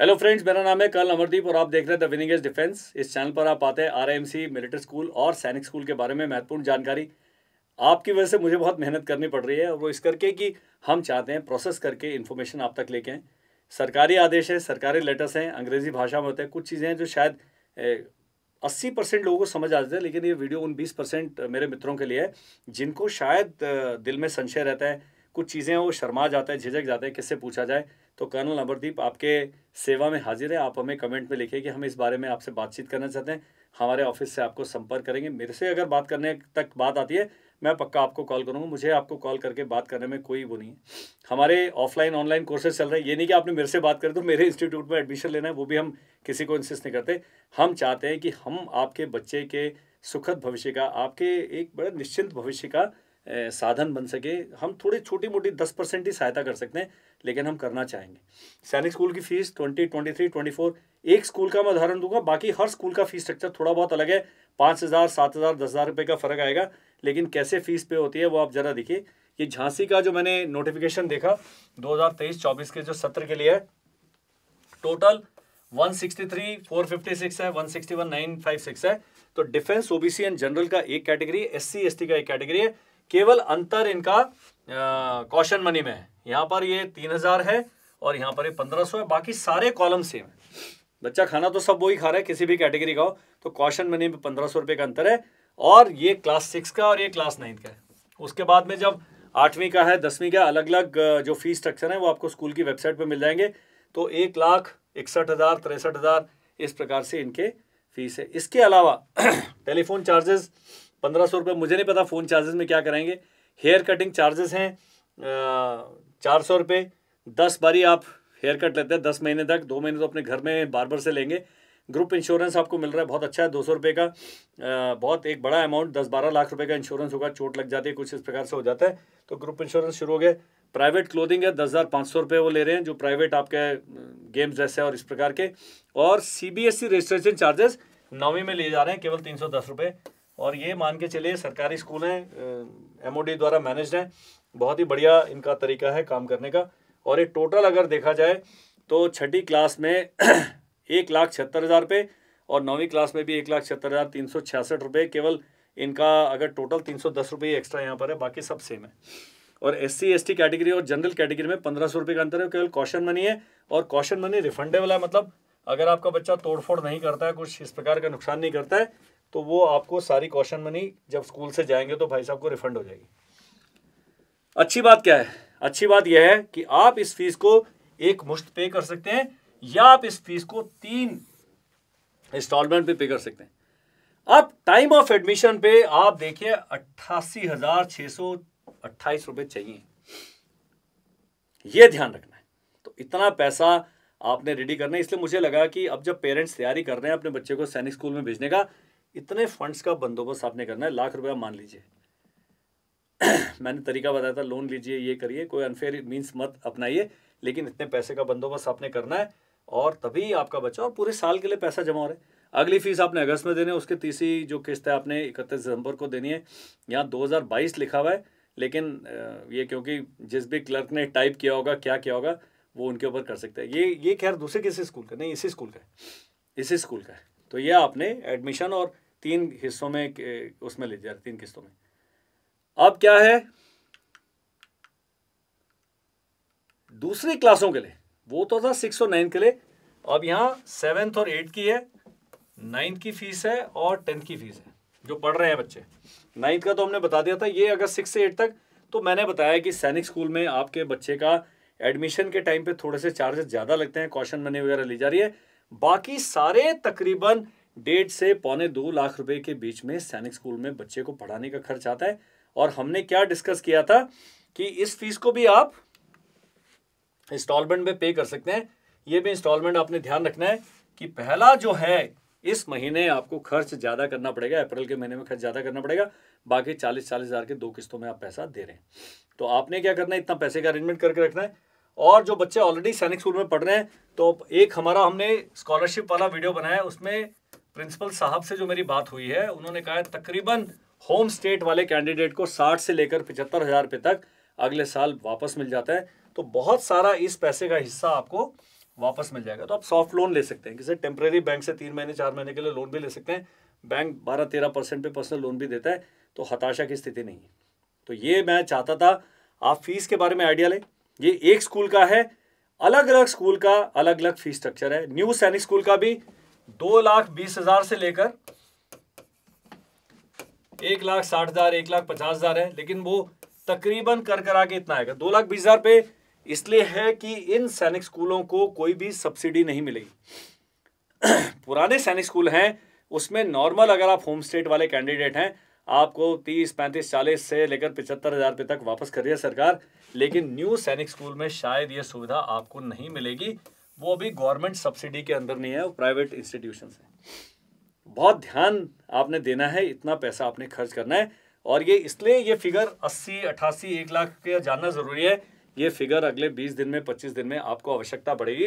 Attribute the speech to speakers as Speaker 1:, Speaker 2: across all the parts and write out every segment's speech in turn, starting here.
Speaker 1: hello friends मेरा नाम है कल अमरदीप और आप देख रहे हैं द विनिंग एज डिफेंस इस चैनल पर आप आते हैं आरएमसी मिलिट्री स्कूल और सैनिक स्कूल के बारे में महत्वपूर्ण जानकारी आपकी वजह से मुझे बहुत मेहनत करनी पड़ रही है और वो इस करके कि हम चाहते हैं प्रोसेस करके इन्फॉर्मेशन आप तक लेके सरकारी आदेश है सरकारी लेटर्स हैं अंग्रेजी भाषा में होते हैं कुछ चीज़ें हैं जो शायद अस्सी परसेंट लोगों को समझ आ जाते हैं लेकिन ये वीडियो उन बीस परसेंट मेरे मित्रों के लिए है जिनको शायद दिल में संशय रहता है कुछ चीज़ें वो शर्मा जाता है झिझक जाते हैं किससे पूछा जाए तो कर्नल अमरदीप आपके सेवा में हाजिर है आप हमें कमेंट में लिखिए कि हम इस बारे में आपसे बातचीत करना चाहते हैं हमारे ऑफिस से आपको संपर्क करेंगे मेरे से अगर बात करने तक बात आती है मैं पक्का आपको कॉल करूँगा मुझे आपको कॉल करके बात करने में कोई वो नहीं है हमारे ऑफलाइन ऑनलाइन कोर्सेज चल रहे हैं ये नहीं कि आपने मेरे से बात करें तो मेरे इंस्टीट्यूट में एडमिशन लेना है वो भी हम किसी को इंसिस्ट नहीं करते हम चाहते हैं कि हम आपके बच्चे के सुखद भविष्य का आपके एक बड़े निश्चिंत भविष्य का साधन बन सके हम थोड़ी छोटी मोटी दस परसेंट ही सहायता कर सकते हैं लेकिन हम करना चाहेंगे सैनिक स्कूल की fees twenty twenty three twenty four एक स्कूल का मैं उदाहरण दूंगा बाकी हर स्कूल का फीस स्ट्रक्चर थोड़ा बहुत अलग है पाँच हज़ार सात हज़ार दस हज़ार रुपये का फ़र्क आएगा लेकिन कैसे फीस पे होती है वो आप ज़रा देखिए ये झांसी का जो मैंने नोटिफिकेशन देखा दो हज़ार के जो सत्र के लिए है टोटल वन 456 है वन 956 है तो डिफेंस ओबीसी एंड जनरल का एक कैटेगरी एस सी का एक कैटेगरी है केवल अंतर इनका कॉशन मनी में है यहाँ पर ये तीन हजार है और यहाँ पर ये पंद्रह सौ है बाकी सारे कॉलम सेम है बच्चा खाना तो सब वही खा रहा है किसी भी कैटेगरी का हो तो कॉशन मनी में पंद्रह सौ रुपये का अंतर है और ये क्लास सिक्स का और ये क्लास नाइन्थ का है उसके बाद में जब आठवीं का है दसवीं का अलग अलग जो फीस स्ट्रक्चर है वो आपको स्कूल की वेबसाइट पर मिल जाएंगे तो एक लाख इकसठ हज़ार तिरसठ हज़ार इस प्रकार से इनके फीस है इसके अलावा टेलीफोन चार्जेस पंद्रह सौ रुपये मुझे नहीं पता फ़ोन चार्जेस में क्या कराएंगे हेयर कटिंग चार्जेस हैं चार सौ रुपये दस बारी आप हेयर कट लेते हैं दस महीने तक दो महीने तो अपने घर में बार से लेंगे ग्रुप इंश्योरेंस आपको मिल रहा है बहुत अच्छा है दो सौ रुपये का आ, बहुत एक बड़ा अमाउंट दस बारह लाख रुपए का इंश्योरेंस होगा चोट लग जाती है कुछ इस प्रकार से हो जाता है तो ग्रुप इंश्योरेंस शुरू हो गए प्राइवेट क्लोथिंग है दस हज़ार पाँच सौ रुपये वो ले रहे हैं जो प्राइवेट आपके गेम्स ड्रेस है और इस प्रकार के और C B S C registration charges नौवीं में लिए जा रहे हैं केवल तीन सौ दस रुपये और ये मान के चलिए सरकारी स्कूल हैं एम द्वारा मैनेज हैं बहुत ही बढ़िया इनका तरीका है काम करने का और ये टोटल अगर देखा जाए तो छठी क्लास में एक लाख छिहत्तर हज़ार रुपये और नौवीं क्लास में भी एक लाख छिहत्तर हज़ार तीन सौ छियासठ रुपये केवल इनका अगर टोटल तीन सौ दस रुपये एक्स्ट्रा यहाँ पर है बाकी सब सेम है और S C S T category और जनरल कैटेगरी में पंद्रह सौ रुपये का अंतर है केवल कॉशन मनी है और कॉशन मनी रिफंडेबल है मतलब अगर आपका बच्चा तोड़फोड़ नहीं करता है कुछ इस प्रकार का नुकसान नहीं करता है तो वो आपको सारी कॉशन मनी जब स्कूल से जाएंगे तो भाई साहब को रिफंड हो जाएगी अच्छी बात क्या है अच्छी बात यह है कि आप इस फीस को एक मुश्त पे कर सकते हैं या आप इस फीस को तीन इंस्टॉलमेंट पे पे कर सकते हैं अब टाइम ऑफ एडमिशन पे आप देखिए अट्ठासी हजार छह सौ अट्ठाईस रुपए चाहिए यह ध्यान रखना है तो इतना पैसा आपने रेडी करना है इसलिए मुझे लगा कि अब जब पेरेंट्स तैयारी कर रहे हैं अपने बच्चे को सैनिक स्कूल में भेजने का इतने फंड्स का बंदोबस्त आपने करना है लाख रुपया मान लीजिए मैंने तरीका बताया था लोन लीजिए ये करिए कोई अनफेयर मीन्स मत अपनाइए लेकिन इतने पैसे का बंदोबस्त आपने करना है और तभी आपका बच्चा और पूरे साल के लिए पैसा जमा हो रहा है अगली फीस आपने अगस्त में देनी है उसकी तीसरी जो किस्त है आपने इकतीस दिसंबर को देनी है यहाँ 2022 लिखा हुआ है लेकिन ये क्योंकि जिस भी क्लर्क ने टाइप किया होगा क्या किया होगा वो उनके ऊपर कर सकते हैं ये ये खैर दूसरे किसी स्कूल का नहीं इसी स्कूल का है इसी स्कूल का है तो यह आपने एडमिशन और तीन हिस्सों में उसमें ले जा तीन किस्तों में अब क्या है दूसरी क्लासों के लिए वो तो था सिक्स और नाइन्थ के लिए अब यहां सेवेंथ और एट की है नाइन्थ की फीस है और टेंथ की फीस है जो पढ़ रहे हैं बच्चे नाइन्थ का तो हमने बता दिया था ये अगर सिक्स से एट तक तो मैंने बताया कि सैनिक स्कूल में आपके बच्चे का एडमिशन के टाइम पे थोड़े से चार्जेस ज़्यादा लगते हैं कॉशन मनी वगैरह ली जा रही है बाकी सारे तकरीबन डेढ़ से पौने दो लाख रुपए के बीच में सैनिक स्कूल में बच्चे को पढ़ाने का खर्च आता है और हमने क्या डिस्कस किया था कि इस फीस को भी आप इंस्टॉलमेंट में पे कर सकते हैं ये भी इंस्टॉलमेंट आपने ध्यान रखना है कि पहला जो है इस महीने आपको खर्च ज़्यादा करना पड़ेगा अप्रैल के महीने में खर्च ज़्यादा करना पड़ेगा बाकी चालीस चालीस हज़ार के दो किस्तों में आप पैसा दे रहे हैं तो आपने क्या करना है इतना पैसे का अरेंजमेंट करके रखना है और जो बच्चे ऑलरेडी सैनिक स्कूल में पढ़ रहे हैं तो एक हमारा हमने स्कॉलरशिप वाला वीडियो बनाया उसमें प्रिंसिपल साहब से जो मेरी बात हुई है उन्होंने कहा है तकरीबन होम स्टेट वाले कैंडिडेट को साठ से लेकर पचहत्तर हज़ार रुपये तक अगले साल वापस मिल जाता है तो बहुत सारा इस पैसे का हिस्सा आपको वापस मिल जाएगा तो आप सॉफ्ट लोन ले सकते हैं किसी टेम्प्रेरी बैंक से तीन महीने चार महीने के लिए लोन भी ले सकते हैं बैंक बारह तेरह परसेंट पे पर्सनल लोन भी देता है तो हताशा की स्थिति नहीं है तो ये मैं चाहता था आप फीस के बारे में आइडिया लें ये एक स्कूल का है अलग अलग स्कूल का अलग अलग फीस स्ट्रक्चर है न्यू सैनिक स्कूल का भी दो लाख बीस हजार से लेकर एक लाख साठ हजार एक लाख पचास हजार है लेकिन वो तकरीबन कर करा के इतना आएगा दो लाख बीस हजार पे इसलिए है कि इन सैनिक स्कूलों को कोई भी सब्सिडी नहीं मिलेगी पुराने सैनिक स्कूल हैं उसमें नॉर्मल अगर आप होम स्टेट वाले कैंडिडेट हैं आपको तीस पैंतीस चालीस से लेकर पिछहत्तर हज़ार रुपये तक वापस कर दिया सरकार लेकिन न्यू सैनिक स्कूल में शायद यह सुविधा आपको नहीं मिलेगी वो अभी गवर्नमेंट सब्सिडी के अंदर नहीं है वो प्राइवेट इंस्टीट्यूशन है बहुत ध्यान आपने देना है इतना पैसा आपने खर्च करना है और ये इसलिए ये फिगर 80, 88, एक लाख का जानना ज़रूरी है ये फिगर अगले 20 दिन में 25 दिन में आपको आवश्यकता पड़ेगी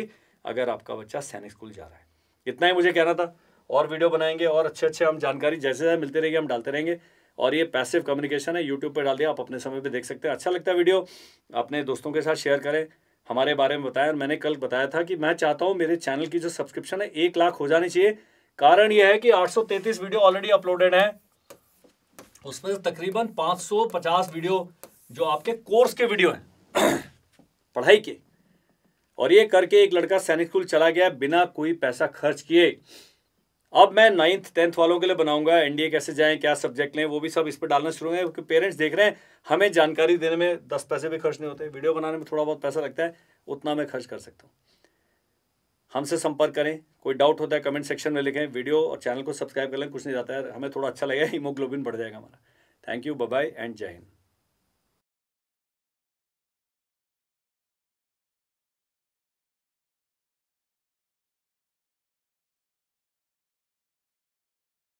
Speaker 1: अगर आपका बच्चा सैनिक स्कूल जा रहा है इतना ही मुझे कहना था और वीडियो बनाएंगे और अच्छे अच्छे हम जानकारी जैसे जैसे मिलते रहेगी हम डालते रहेंगे और ये पैसिव कम्युनिकेशन है यूट्यूब पर डाल दिया आप अपने समय पर देख सकते हैं अच्छा लगता है वीडियो अपने दोस्तों के साथ शेयर करें हमारे बारे में बताया और मैंने कल बताया था कि मैं चाहता हूँ मेरे चैनल की जो सब्सक्रिप्शन है एक लाख हो जानी चाहिए कारण यह है कि 833 वीडियो ऑलरेडी अपलोडेड है उसमें से तकरीबन 550 वीडियो जो आपके कोर्स के वीडियो हैं पढ़ाई के और ये करके एक लड़का सैनिक स्कूल चला गया बिना कोई पैसा खर्च किए अब मैं नाइन्थ टेंथ वालों के लिए बनाऊंगा एनडीए कैसे जाएं क्या सब्जेक्ट लें वो भी सब इस पर डालना शुरू है क्योंकि पेरेंट्स देख रहे हैं हमें जानकारी देने में दस पैसे भी खर्च नहीं होते वीडियो बनाने में थोड़ा बहुत पैसा लगता है उतना मैं खर्च कर सकता हूँ हमसे संपर्क करें कोई डाउट होता है कमेंट सेक्शन में लिखें वीडियो और चैनल को सब्सक्राइब कर लें कुछ नहीं जाता है हमें थोड़ा अच्छा लगेगा हीमोग्लोबिन बढ़ जाएगा हमारा थैंक यू बाय एंड जय हिंद